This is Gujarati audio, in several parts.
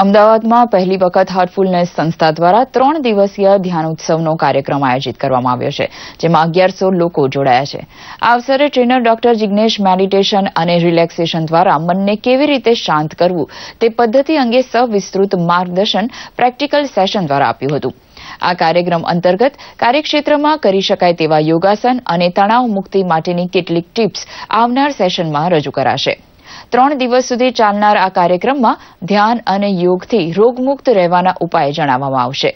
અમદાવાદમાં પહેલી વખત હાર્ટફુલનેસ સંસ્થા દ્વારા ત્રણ દિવસીય ધ્યાન ઉત્સવનો કાર્યક્રમ આયોજિત કરવામાં આવ્યો છે જેમાં અગિયારસો લોકો જોડાયા છે આ અવસરે ટ્રેનર ડોક્ટર જિજ્ઞેશ મેડિટેશન અને રિલેક્સેશન દ્વારા મનને કેવી રીતે શાંત કરવું તે પદ્ધતિ અંગે સવિસ્તૃત માર્ગદર્શન પ્રેક્ટિકલ સેશન દ્વારા આપ્યું હતું આ કાર્યક્રમ અંતર્ગત કાર્યક્ષેત્રમાં કરી શકાય તેવા યોગાસન અને તણાવ મુક્તિ માટેની કેટલીક ટીપ્સ આવનાર સેશનમાં રજૂ કરાશે ત્રણ દિવસ સુધી ચાલનાર આ કાર્યક્રમમાં ધ્યાન અને યોગથી રોગમુક્ત રહેવાના ઉપાય જણાવવામાં આવશે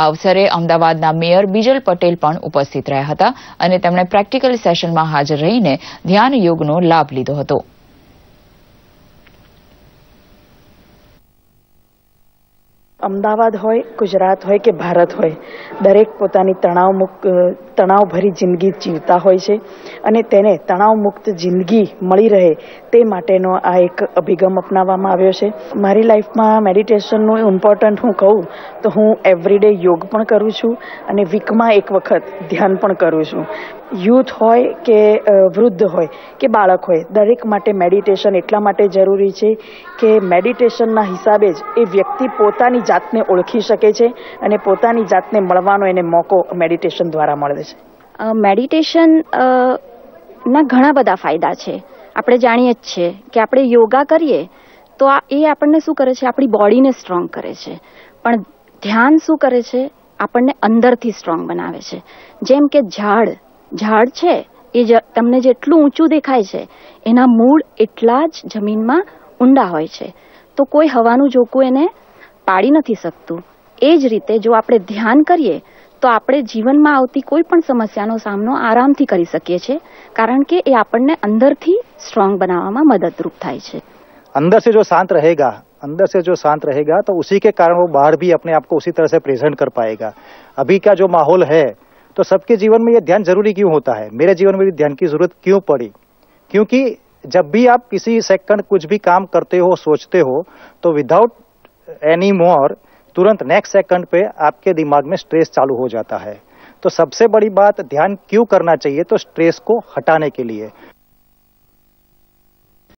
આ અવસરે અમદાવાદના મેયર બીજલ પટેલ પણ ઉપસ્થિત રહ્યા હતા અને તેમણે પ્રેક્ટિકલ સેશનમાં હાજર રહીને ધ્યાન યોગનો લાભ લીધો હતો અમદાવાદ હોય ગુજરાત હોય કે ભારત હોય દરેક પોતાની તણાવ મુક્ત તણાવભરી જિંદગી જીવતા હોય છે અને તેને તણાવ મુક્ત જિંદગી મળી રહે તે માટેનો આ એક અભિગમ અપનાવવામાં આવ્યો છે મારી લાઈફમાં મેડિટેશનનું ઇમ્પોર્ટન્ટ હું કહું તો હું એવરીડે યોગ પણ કરું છું અને વીકમાં એક વખત ધ્યાન પણ કરું છું યુથ હોય કે વૃદ્ધ હોય કે બાળક હોય દરેક માટે મેડિટેશન એટલા માટે જરૂરી છે કે મેડિટેશનના હિસાબે જ એ વ્યક્તિ પોતાની જાતને ઓળખી શકે છે અને પોતાની જાતને મળવાનો એને મોકો મેડિટેશન દ્વારા મળે છે મેડિટેશન ના ઘણા બધા ફાયદા છે આપણે જાણીએ જ છે કે આપણે યોગા કરીએ તો આ એ આપણને શું કરે છે આપણી બોડીને સ્ટ્રોંગ કરે છે પણ ધ્યાન શું કરે છે આપણને અંદરથી સ્ટ્રોંગ બનાવે છે જેમ કે ઝાડ ઝાડ છે એ તમને જેટલું ઊંચું દેખાય છે એના મૂળ એટલા જ જમીનમાં ઊંડા હોય છે તો કોઈ હવાનું જોકું એને પાડી નથી શકતું એ જ રીતે જો આપણે ધ્યાન કરીએ તો આપણે જીવનમાં આવતી કોઈ પણ સમસ્યાનો સામનો આરામથી કરી શકીએ છીએ કારણ કે એ આપણને અંદરથી સ્ટ્રોંગ બનાવવામાં મદદરૂપ થાય છે अंदर से जो शांत रहेगा अंदर से जो शांत रहेगा तो उसी के कारण वो बाहर भी अपने आप को उसी तरह से प्रेजेंट कर पाएगा अभी का जो माहौल है तो सबके जीवन में ये ध्यान जरूरी क्यों होता है मेरे जीवन में भी ध्यान की जरूरत क्यों पड़ी क्योंकि जब भी आप किसी सेकंड कुछ भी काम करते हो सोचते हो तो विदाउट एनी मोर तुरंत नेक्स्ट सेकंड पे आपके दिमाग में स्ट्रेस चालू हो जाता है तो सबसे बड़ी बात ध्यान क्यों करना चाहिए तो स्ट्रेस को हटाने के लिए